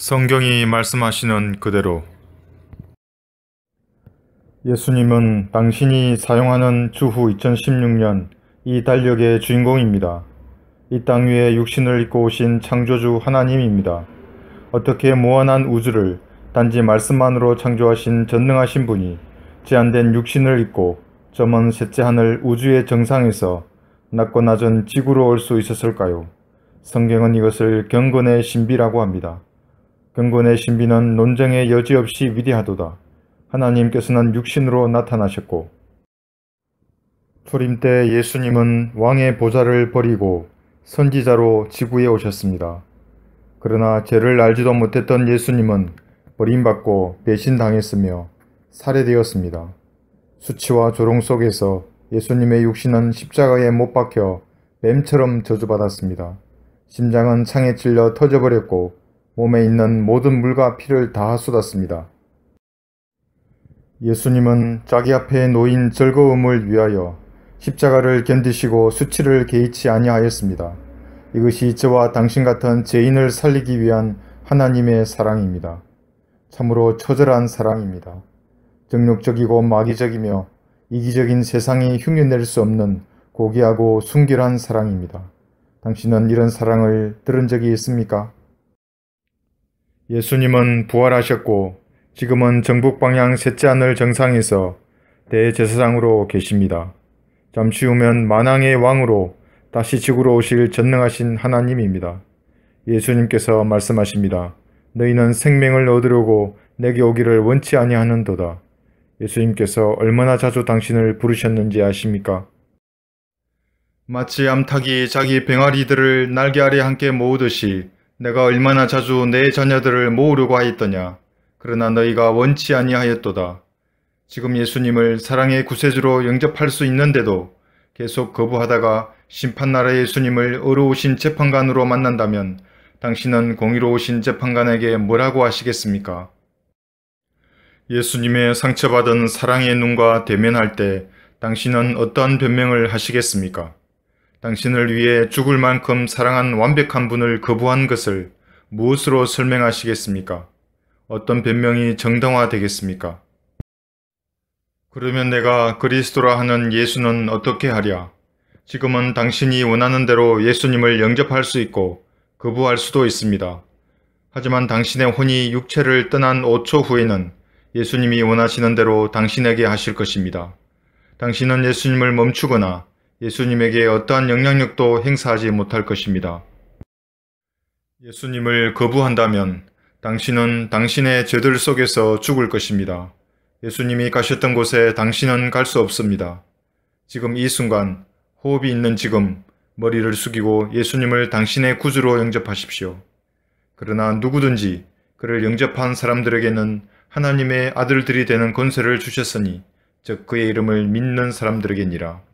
성경이 말씀하시는 그대로 예수님은 당신이 사용하는 주후 2016년 이 달력의 주인공입니다. 이 땅 위에 육신을 입고 오신 창조주 하나님입니다. 어떻게 무한한 우주를 단지 말씀만으로 창조하신 전능하신 분이 제한된 육신을 입고 점은 셋째 하늘 우주의 정상에서 낮고 낮은 지구로 올 수 있었을까요? 성경은 이것을 경건의 신비라고 합니다. 경건의 신비는 논쟁의 여지없이 위대하도다. 하나님께서는 육신으로 나타나셨고 초림 때 예수님은 왕의 보좌를 버리고 선지자로 지구에 오셨습니다. 그러나 죄를 알지도 못했던 예수님은 버림받고 배신당했으며 살해되었습니다. 수치와 조롱 속에서 예수님의 육신은 십자가에 못 박혀 뱀처럼 저주받았습니다. 심장은 창에 찔려 터져버렸고 몸에 있는 모든 물과 피를 다 쏟았습니다. 예수님은 자기 앞에 놓인 즐거움을 위하여 십자가를 견디시고 수치를 개의치 아니하였습니다. 이것이 저와 당신 같은 죄인을 살리기 위한 하나님의 사랑입니다. 참으로 처절한 사랑입니다. 정욕적이고 마귀적이며 이기적인 세상이 흉내낼 수 없는 고귀하고 순결한 사랑입니다. 당신은 이런 사랑을 들은 적이 있습니까? 예수님은 부활하셨고 지금은 정북 방향 셋째 하늘 정상에서 대제사장으로 계십니다. 잠시 후면 만왕의 왕으로 다시 지구로 오실 전능하신 하나님입니다. 예수님께서 말씀하십니다. 너희는 생명을 얻으려고 내게 오기를 원치 아니하는도다. 예수님께서 얼마나 자주 당신을 부르셨는지 아십니까? 마치 암탉이 자기 병아리들을 날개 아래 함께 모으듯이 내가 얼마나 자주 내 자녀들을 모으려고 하였더냐. 그러나 너희가 원치 아니하였도다. 지금 예수님을 사랑의 구세주로 영접할 수 있는데도 계속 거부하다가 심판나라 예수님을 어려우신 재판관으로 만난다면 당신은 공의로우신 재판관에게 뭐라고 하시겠습니까? 예수님의 상처받은 사랑의 눈과 대면할 때 당신은 어떠한 변명을 하시겠습니까? 당신을 위해 죽을 만큼 사랑한 완벽한 분을 거부한 것을 무엇으로 설명하시겠습니까? 어떤 변명이 정당화되겠습니까? 그러면 내가 그리스도라 하는 예수는 어떻게 하랴? 지금은 당신이 원하는 대로 예수님을 영접할 수 있고 거부할 수도 있습니다. 하지만 당신의 혼이 육체를 떠난 5초 후에는 예수님이 원하시는 대로 당신에게 하실 것입니다. 당신은 예수님을 멈추거나 예수님에게 어떠한 영향력도 행사하지 못할 것입니다. 예수님을 거부한다면 당신은 당신의 죄들 속에서 죽을 것입니다. 예수님이 가셨던 곳에 당신은 갈 수 없습니다. 지금 이 순간 호흡이 있는 지금 머리를 숙이고 예수님을 당신의 구주로 영접하십시오. 그러나 누구든지 그를 영접한 사람들에게는 하나님의 아들들이 되는 권세를 주셨으니 즉 그의 이름을 믿는 사람들에게니라.